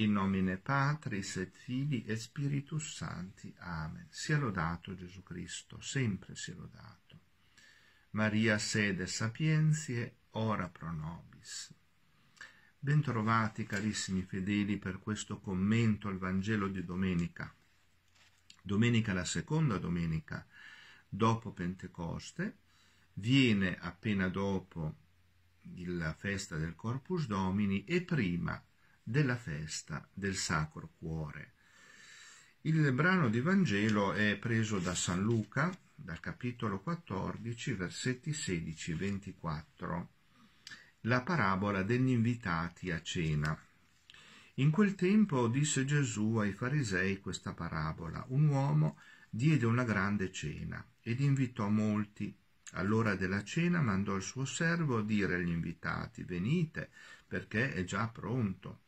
In nomine Patris et Fili e Spiritus Santi. Amen. Sia lodato Gesù Cristo, sempre sia lodato. Maria sede sapienzie, ora pro nobis. Bentrovati carissimi fedeli per questo commento al Vangelo di domenica. Domenica la seconda domenica dopo Pentecoste, viene appena dopo la festa del Corpus Domini e prima della festa del Sacro Cuore. Il brano di Vangelo è preso da San Luca, dal capitolo 14, versetti 16 e 24, la parabola degli invitati a cena. In quel tempo disse Gesù ai farisei questa parabola. Un uomo diede una grande cena ed invitò molti. All'ora della cena mandò il suo servo a dire agli invitati venite perché è già pronto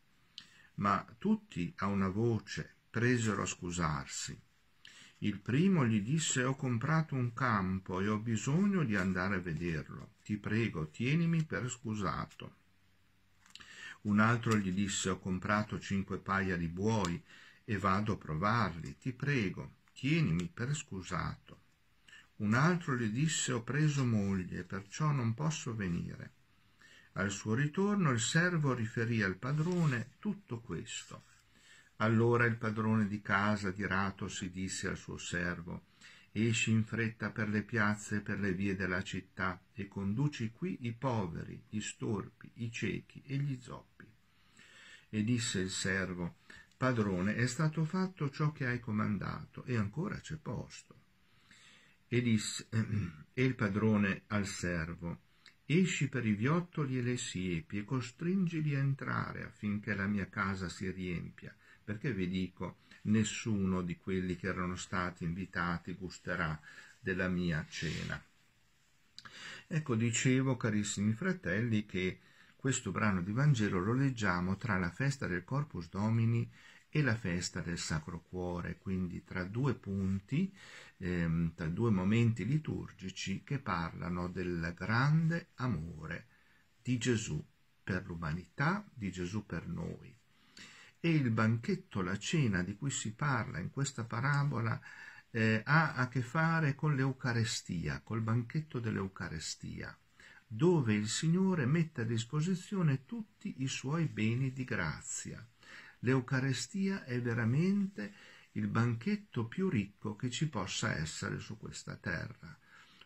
ma tutti a una voce presero a scusarsi. Il primo gli disse ho comprato un campo e ho bisogno di andare a vederlo. Ti prego, tienimi per scusato. Un altro gli disse ho comprato cinque paia di buoi e vado a provarli. Ti prego, tienimi per scusato. Un altro gli disse ho preso moglie, perciò non posso venire. Al suo ritorno il servo riferì al padrone tutto questo. Allora il padrone di casa di Rato si disse al suo servo Esci in fretta per le piazze e per le vie della città e conduci qui i poveri, gli storpi, i ciechi e gli zoppi. E disse il servo Padrone, è stato fatto ciò che hai comandato e ancora c'è posto. E disse e il padrone al servo Esci per i viottoli e le siepi e costringili a entrare affinché la mia casa si riempia, perché vi dico, nessuno di quelli che erano stati invitati gusterà della mia cena. Ecco, dicevo, carissimi fratelli, che questo brano di Vangelo lo leggiamo tra la festa del Corpus Domini e la festa del Sacro Cuore, quindi tra due punti, ehm, tra due momenti liturgici che parlano del grande amore di Gesù per l'umanità, di Gesù per noi. E il banchetto, la cena di cui si parla in questa parabola eh, ha a che fare con l'Eucarestia, col banchetto dell'Eucarestia, dove il Signore mette a disposizione tutti i suoi beni di grazia L'Eucarestia è veramente il banchetto più ricco che ci possa essere su questa terra,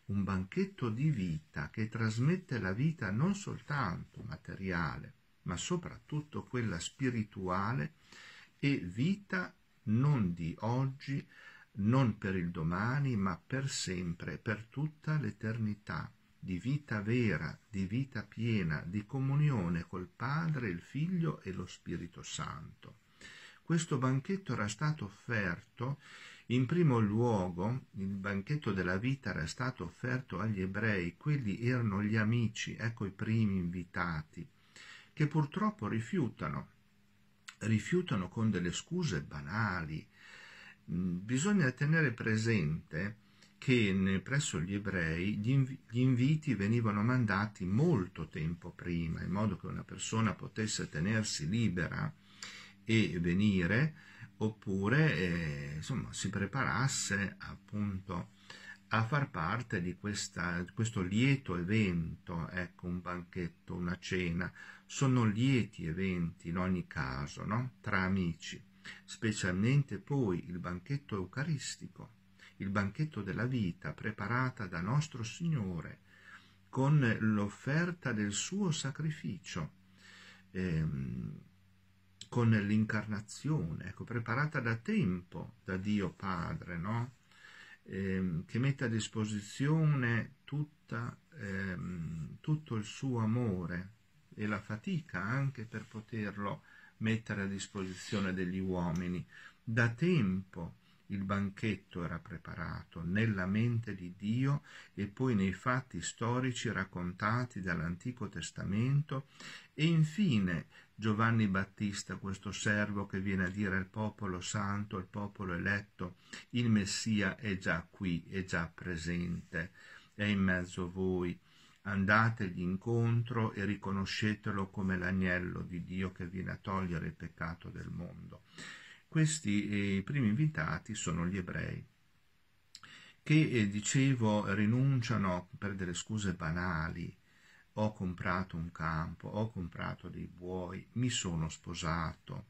un banchetto di vita che trasmette la vita non soltanto materiale, ma soprattutto quella spirituale e vita non di oggi, non per il domani, ma per sempre, per tutta l'eternità di vita vera, di vita piena, di comunione col Padre, il Figlio e lo Spirito Santo. Questo banchetto era stato offerto in primo luogo, il banchetto della vita era stato offerto agli ebrei, quelli erano gli amici, ecco i primi invitati, che purtroppo rifiutano, rifiutano con delle scuse banali. Mm, bisogna tenere presente che presso gli ebrei gli, inviti venivano mandati molto tempo prima, in modo che una persona potesse tenersi libera e venire, oppure eh, insomma, si preparasse appunto a far parte di, questa, questo lieto evento, ecco un banchetto, una cena, sono lieti eventi in ogni caso, no? tra amici, specialmente poi il banchetto eucaristico il banchetto della vita preparata da nostro Signore con l'offerta del suo sacrificio, ehm, con l'incarnazione, ecco, preparata da tempo da Dio Padre, no? ehm, che mette a disposizione tutta, ehm, tutto il suo amore e la fatica anche per poterlo mettere a disposizione degli uomini. Da tempo il banchetto era preparato nella mente di Dio e poi nei fatti storici raccontati dall'Antico Testamento e infine Giovanni Battista, questo servo che viene a dire al popolo santo, al popolo eletto, il Messia è già qui, è già presente, è in mezzo a voi andategli incontro e riconoscetelo come l'agnello di Dio che viene a togliere il peccato del mondo. Questi eh, primi invitati sono gli ebrei, che eh, dicevo rinunciano per delle scuse banali, ho comprato un campo, ho comprato dei buoi, mi sono sposato.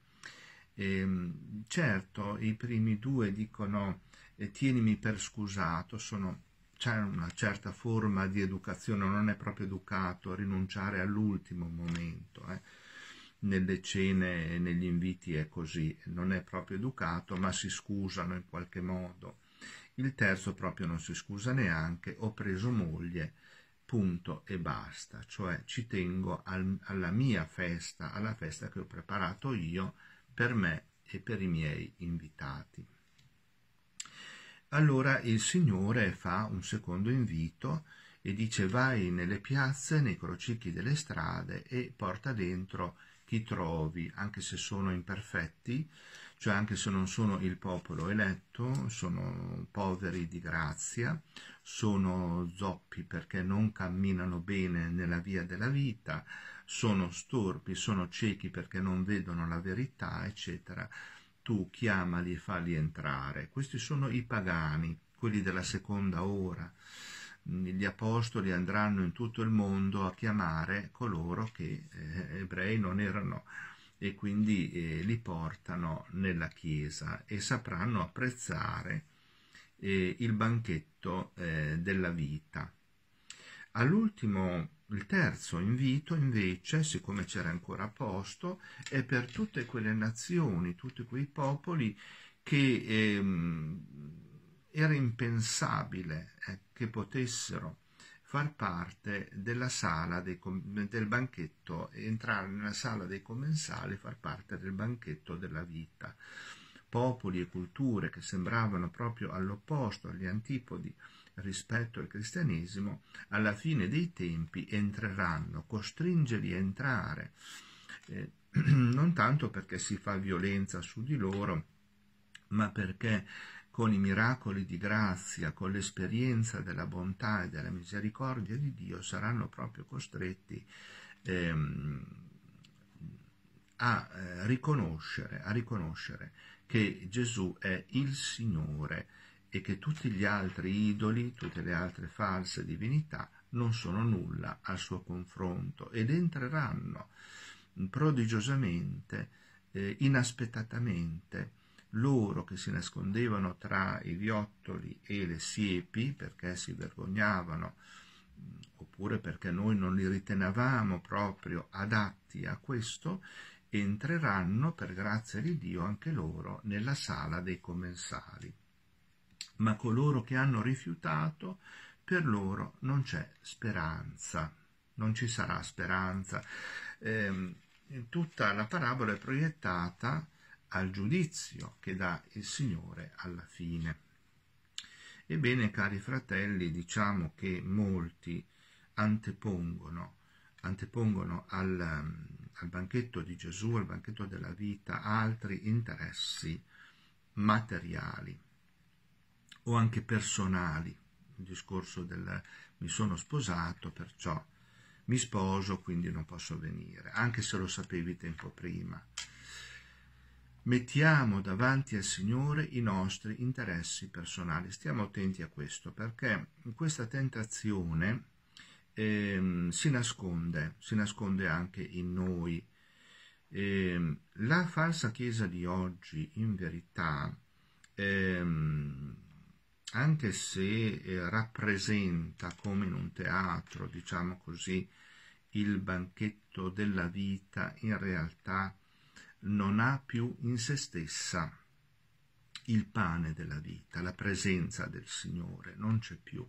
Ehm, certo, i primi due dicono eh, tienimi per scusato, sono, c'è una certa forma di educazione, non è proprio educato rinunciare all'ultimo momento. Eh nelle cene e negli inviti è così, non è proprio educato, ma si scusano in qualche modo. Il terzo proprio non si scusa neanche, ho preso moglie, punto e basta, cioè ci tengo al, alla mia festa, alla festa che ho preparato io per me e per i miei invitati. Allora il Signore fa un secondo invito e dice vai nelle piazze, nei crocicchi delle strade e porta dentro chi trovi, anche se sono imperfetti, cioè anche se non sono il popolo eletto, sono poveri di grazia, sono zoppi perché non camminano bene nella via della vita, sono storpi, sono ciechi perché non vedono la verità, eccetera. Tu chiamali e falli entrare. Questi sono i pagani, quelli della seconda ora gli apostoli andranno in tutto il mondo a chiamare coloro che eh, ebrei non erano e quindi eh, li portano nella Chiesa e sapranno apprezzare eh, il banchetto eh, della vita. All'ultimo, il terzo invito invece, siccome c'era ancora posto, è per tutte quelle nazioni, tutti quei popoli che ehm, era impensabile, ecco, che potessero far parte della sala dei, del banchetto, entrare nella sala dei commensali e far parte del banchetto della vita. Popoli e culture che sembravano proprio all'opposto, agli antipodi rispetto al cristianesimo, alla fine dei tempi entreranno, costringerli a entrare, eh, non tanto perché si fa violenza su di loro, ma perché con i miracoli di grazia, con l'esperienza della bontà e della misericordia di Dio, saranno proprio costretti ehm, a, eh, riconoscere, a, riconoscere, che Gesù è il Signore e che tutti gli altri idoli, tutte le altre false divinità non sono nulla al suo confronto ed entreranno prodigiosamente, eh, inaspettatamente, loro che si nascondevano tra i viottoli e le siepi perché si vergognavano mm, oppure perché noi non li ritenevamo proprio adatti a questo, entreranno per grazia di Dio anche loro nella sala dei commensali. Ma coloro che hanno rifiutato, per loro non c'è speranza, non ci sarà speranza. Eh, tutta la parabola è proiettata al giudizio che dà il Signore alla fine. Ebbene, cari fratelli, diciamo che molti antepongono, antepongono al, mm, al banchetto di Gesù, al banchetto della vita, altri interessi materiali o anche personali. Il discorso del mi sono sposato, perciò mi sposo, quindi non posso venire, anche se lo sapevi tempo prima mettiamo davanti al Signore i nostri interessi personali. Stiamo attenti a questo perché questa tentazione eh, si, nasconde, si nasconde anche in noi. Eh, la falsa Chiesa di oggi, in verità, ehm, anche se eh, rappresenta come in un teatro, diciamo così, il banchetto della vita, in realtà non ha più in se stessa il pane della vita, la presenza del Signore, non c'è più.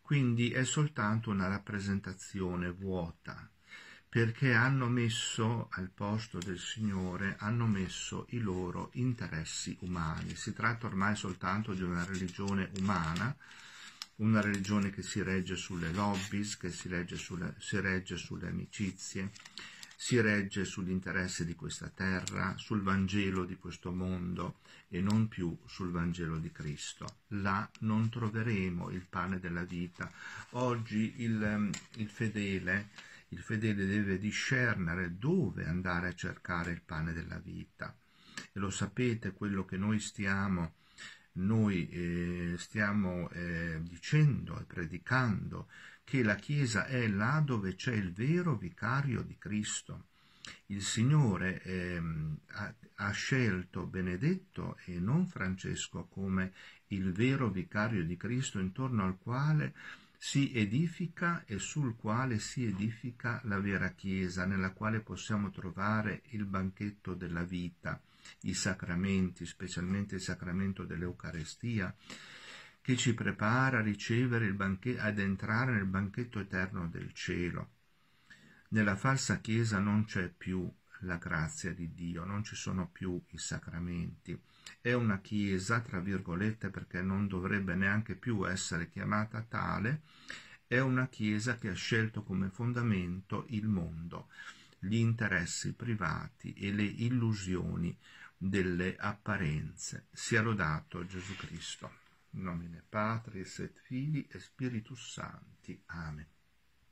Quindi è soltanto una rappresentazione vuota, perché hanno messo al posto del Signore, hanno messo i loro interessi umani. Si tratta ormai soltanto di una religione umana, una religione che si regge sulle lobbies, che si regge sulle, si regge sulle amicizie, si regge sull'interesse di questa terra, sul Vangelo di questo mondo e non più sul Vangelo di Cristo. Là non troveremo il pane della vita. Oggi il, ehm, il fedele il fedele deve discernere dove andare a cercare il pane della vita. E lo sapete quello che noi stiamo noi eh, stiamo eh, dicendo e predicando che la Chiesa è là dove c'è il vero vicario di Cristo. Il Signore eh, ha, ha, scelto Benedetto e non Francesco come il vero vicario di Cristo intorno al quale si edifica e sul quale si edifica la vera Chiesa, nella quale possiamo trovare il banchetto della vita, i sacramenti, specialmente il sacramento dell'Eucarestia, che ci prepara a ricevere il banchetto, ad entrare nel banchetto eterno del cielo. Nella falsa Chiesa non c'è più la grazia di Dio, non ci sono più i sacramenti è una chiesa, tra virgolette, perché non dovrebbe neanche più essere chiamata tale, è una chiesa che ha scelto come fondamento il mondo, gli interessi privati e le illusioni delle apparenze. Sia lodato Gesù Cristo. In nomine Patris et Fili e Spiritus Santi. Amen.